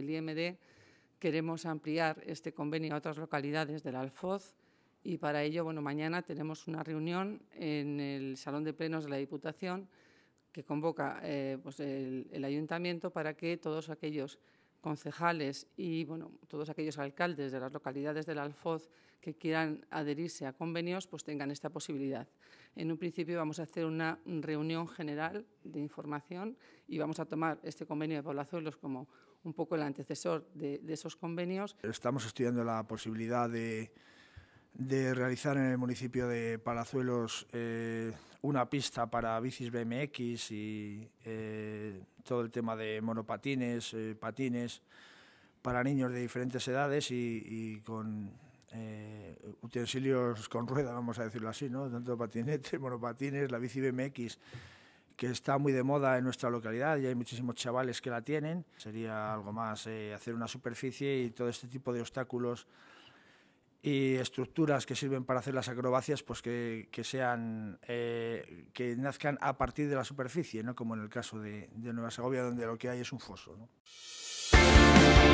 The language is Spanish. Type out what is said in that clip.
el IMD, queremos ampliar este convenio a otras localidades del Alfoz y para ello, bueno, mañana tenemos una reunión en el Salón de Plenos de la Diputación que convoca eh, pues el, el Ayuntamiento para que todos aquellos concejales y bueno, todos aquellos alcaldes de las localidades del Alfoz que quieran adherirse a convenios, pues tengan esta posibilidad. En un principio vamos a hacer una reunión general de información y vamos a tomar este convenio de Palazuelos como un poco el antecesor de, esos convenios. Estamos estudiando la posibilidad de, realizar en el municipio de Palazuelos eh, una pista para bicis BMX y eh, todo el tema de monopatines, eh, patines, para niños de diferentes edades y, con eh, utensilios con rueda, vamos a decirlo así, ¿no? Tanto patinetes, monopatines, la bici BMX, que está muy de moda en nuestra localidad y hay muchísimos chavales que la tienen. Sería algo más eh, hacer una superficie y todo este tipo de obstáculos y estructuras que sirven para hacer las acrobacias, pues que, sean eh, que nazcan a partir de la superficie, ¿no? como en el caso de, de Nueva Segovia, donde lo que hay es un foso. ¿no?